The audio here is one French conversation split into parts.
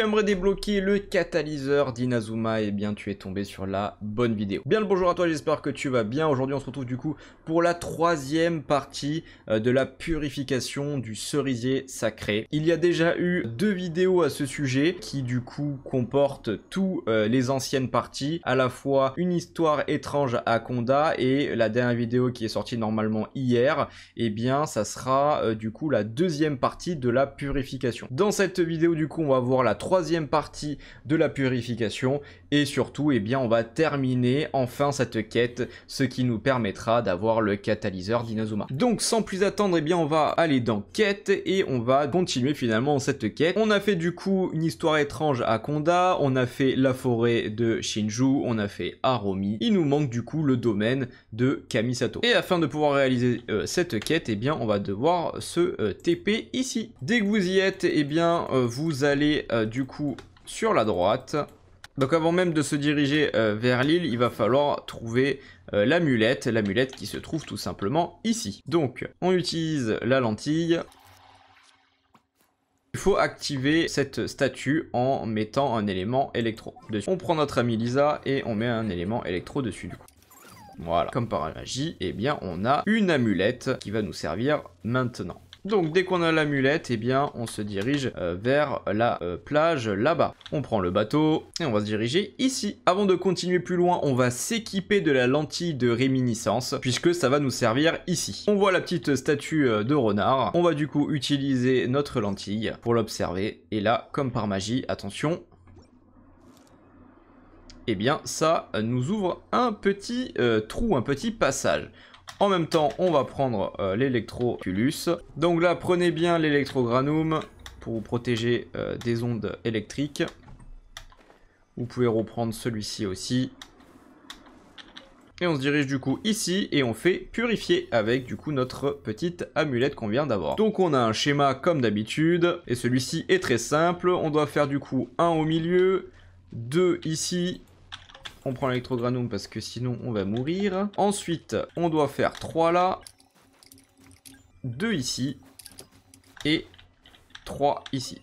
aimerais débloquer le catalyseur d'Inazuma, et eh bien tu es tombé sur la bonne vidéo. Bien le bonjour à toi, j'espère que tu vas bien. Aujourd'hui on se retrouve du coup pour la troisième partie euh, de la purification du cerisier sacré. Il y a déjà eu deux vidéos à ce sujet qui du coup comportent tous euh, les anciennes parties, à la fois une histoire étrange à conda et la dernière vidéo qui est sortie normalement hier, et eh bien ça sera euh, du coup la deuxième partie de la purification. Dans cette vidéo du coup on va voir la troisième partie de la purification et surtout eh bien on va terminer enfin cette quête ce qui nous permettra d'avoir le catalyseur d'Inazuma. Donc sans plus attendre et eh bien on va aller dans quête et on va continuer finalement cette quête. On a fait du coup une histoire étrange à Konda, on a fait la forêt de Shinju, on a fait Aromi, il nous manque du coup le domaine de Kamisato. Et afin de pouvoir réaliser euh, cette quête et eh bien on va devoir se euh, TP ici. Dès que vous y êtes et eh bien euh, vous allez du coup sur la droite. Donc avant même de se diriger euh, vers l'île, il va falloir trouver euh, l'amulette, l'amulette qui se trouve tout simplement ici. Donc on utilise la lentille. Il faut activer cette statue en mettant un élément électro dessus. On prend notre amie Lisa et on met un élément électro dessus du coup. Voilà, comme par magie, eh bien on a une amulette qui va nous servir maintenant. Donc dès qu'on a l'amulette, eh bien on se dirige euh, vers la euh, plage là-bas. On prend le bateau et on va se diriger ici. Avant de continuer plus loin, on va s'équiper de la lentille de réminiscence puisque ça va nous servir ici. On voit la petite statue euh, de renard. On va du coup utiliser notre lentille pour l'observer. Et là, comme par magie, attention, eh bien ça nous ouvre un petit trou, un petit passage. En même temps, on va prendre euh, l'électroculus. Donc là, prenez bien l'électrogranum pour vous protéger euh, des ondes électriques. Vous pouvez reprendre celui-ci aussi. Et on se dirige du coup ici et on fait purifier avec du coup notre petite amulette qu'on vient d'avoir. Donc on a un schéma comme d'habitude et celui-ci est très simple. On doit faire du coup un au milieu, deux ici on prend l'électrogranum parce que sinon on va mourir. Ensuite, on doit faire 3 là. 2 ici. Et 3 ici.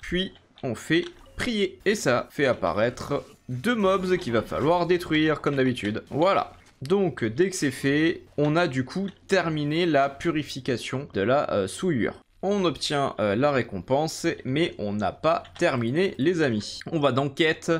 Puis on fait prier. Et ça fait apparaître deux mobs qu'il va falloir détruire comme d'habitude. Voilà. Donc dès que c'est fait, on a du coup terminé la purification de la euh, souillure. On obtient euh, la récompense, mais on n'a pas terminé les amis. On va dans quête,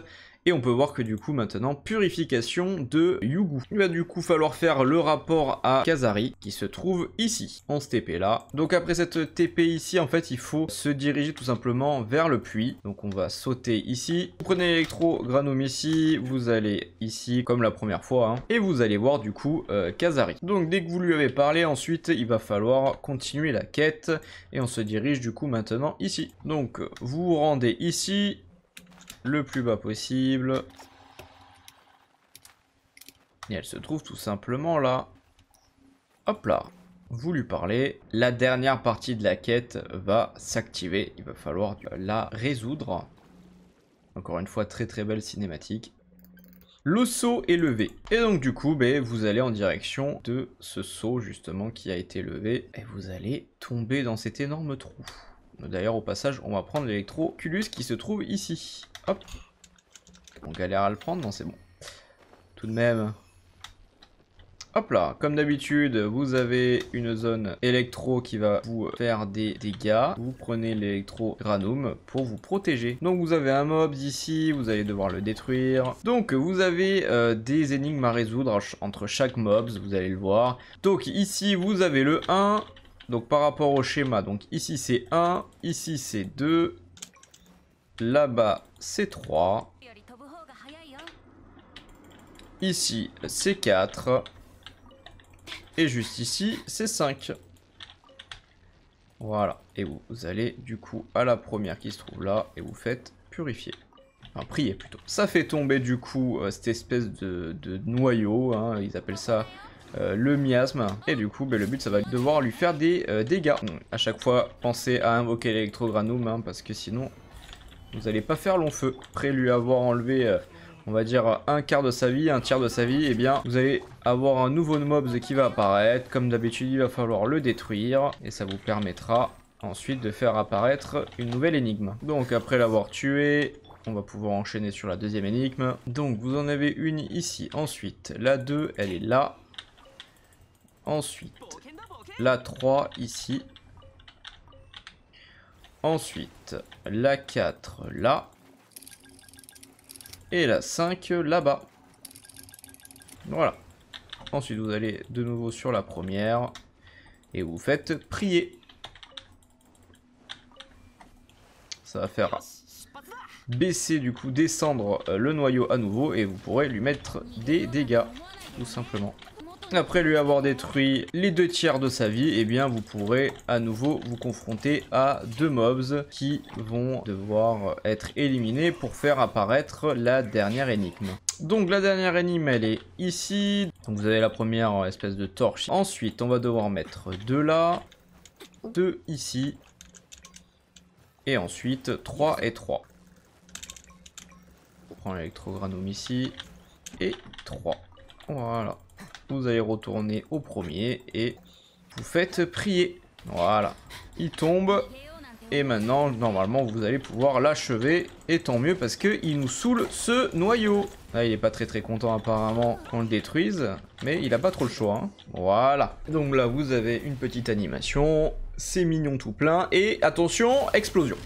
et on peut voir que du coup maintenant, purification de Yugu. Il va du coup falloir faire le rapport à Kazari, qui se trouve ici, On se TP là. Donc après cette TP ici, en fait, il faut se diriger tout simplement vers le puits. Donc on va sauter ici. Vous prenez lélectro ici, vous allez ici, comme la première fois, hein, et vous allez voir du coup euh, Kazari. Donc dès que vous lui avez parlé, ensuite, il va falloir continuer la quête, et on se dirige du coup maintenant ici. Donc vous vous rendez ici, le plus bas possible. Et elle se trouve tout simplement là. Hop là. Vous lui parlez. La dernière partie de la quête va s'activer. Il va falloir la résoudre. Encore une fois, très très belle cinématique. Le saut est levé. Et donc du coup, ben, vous allez en direction de ce saut justement qui a été levé. Et vous allez tomber dans cet énorme trou. D'ailleurs, au passage, on va prendre l'électroculus qui se trouve ici. Hop. On galère à le prendre, non c'est bon. Tout de même. Hop là, comme d'habitude, vous avez une zone électro qui va vous faire des dégâts. Vous prenez l'électro-granum pour vous protéger. Donc vous avez un mob ici, vous allez devoir le détruire. Donc vous avez euh, des énigmes à résoudre entre chaque mob, vous allez le voir. Donc ici, vous avez le 1. Donc par rapport au schéma, donc ici c'est 1, ici c'est 2, Là-bas, c'est 3. Ici, c'est 4. Et juste ici, c'est 5. Voilà. Et vous allez du coup à la première qui se trouve là et vous faites purifier. Enfin, prier plutôt. Ça fait tomber du coup euh, cette espèce de, noyau. Hein. ils appellent ça euh, le miasme. Et du coup, ben, le but, ça va devoir lui faire des euh, dégâts. à chaque fois, pensez à invoquer l'électrogranum hein, parce que sinon, vous n'allez pas faire long feu. Après lui avoir enlevé, euh, on va dire, un quart de sa vie, un tiers de sa vie, eh bien, vous allez avoir un nouveau mobs qui va apparaître. Comme d'habitude, il va falloir le détruire. Et ça vous permettra ensuite de faire apparaître une nouvelle énigme. Donc après l'avoir tué, on va pouvoir enchaîner sur la deuxième énigme. Donc vous en avez une ici. Ensuite, la 2, elle est là. Ensuite, la 3 ici. Ensuite, la 4 là. Et la 5 là-bas. Voilà. Ensuite, vous allez de nouveau sur la première. Et vous faites prier. Ça va faire baisser du coup, descendre euh, le noyau à nouveau. Et vous pourrez lui mettre des dégâts, tout simplement. Après lui avoir détruit les deux tiers de sa vie, et eh bien vous pourrez à nouveau vous confronter à deux mobs qui vont devoir être éliminés pour faire apparaître la dernière énigme. Donc la dernière énigme elle est ici, donc vous avez la première espèce de torche. Ensuite on va devoir mettre deux là, deux ici, et ensuite trois et trois. On prend l'électrogranome ici, et trois. Voilà vous allez retourner au premier et vous faites prier. Voilà, il tombe. Et maintenant, normalement, vous allez pouvoir l'achever. Et tant mieux parce qu'il nous saoule ce noyau. Là, il est pas très très content apparemment qu'on le détruise. Mais il n'a pas trop le choix. Hein. Voilà. Donc là, vous avez une petite animation. C'est mignon tout plein. Et attention, explosion.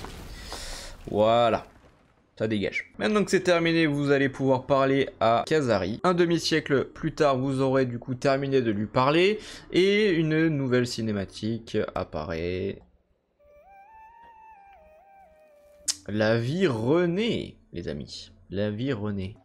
Voilà dégage. Maintenant que c'est terminé, vous allez pouvoir parler à Kazari. Un demi-siècle plus tard, vous aurez du coup terminé de lui parler et une nouvelle cinématique apparaît. La vie renaît, les amis. La vie renaît.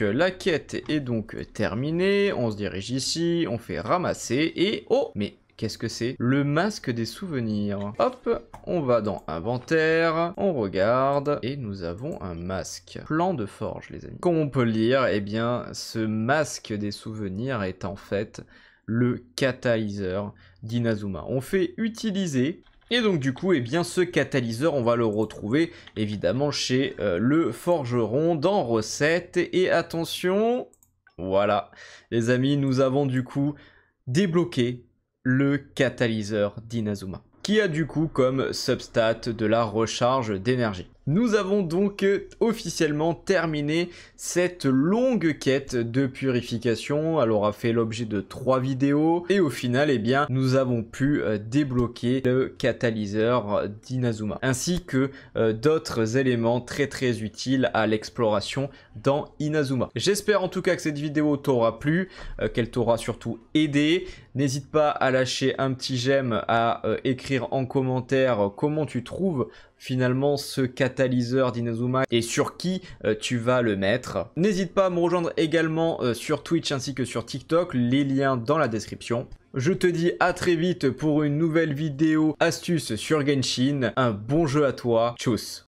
La quête est donc terminée, on se dirige ici, on fait ramasser et oh Mais Qu'est-ce que c'est Le masque des souvenirs. Hop, on va dans inventaire, on regarde, et nous avons un masque. Plan de forge, les amis. Comme on peut lire, eh bien, ce masque des souvenirs est en fait le catalyseur d'Inazuma. On fait utiliser et donc du coup, eh bien, ce catalyseur, on va le retrouver évidemment chez euh, le forgeron dans recette. Et attention, voilà, les amis, nous avons du coup débloqué le catalyseur d'Inazuma qui a du coup comme substat de la recharge d'énergie. Nous avons donc euh, officiellement terminé cette longue quête de purification. Elle aura fait l'objet de trois vidéos et au final, eh bien, nous avons pu euh, débloquer le catalyseur d'Inazuma ainsi que euh, d'autres éléments très très utiles à l'exploration dans Inazuma. J'espère en tout cas que cette vidéo t'aura plu, qu'elle t'aura surtout aidé. N'hésite pas à lâcher un petit j'aime, à écrire en commentaire comment tu trouves finalement ce catalyseur d'Inazuma et sur qui euh, tu vas le mettre. N'hésite pas à me rejoindre également euh, sur Twitch ainsi que sur TikTok, les liens dans la description. Je te dis à très vite pour une nouvelle vidéo astuce sur Genshin. Un bon jeu à toi, tchuss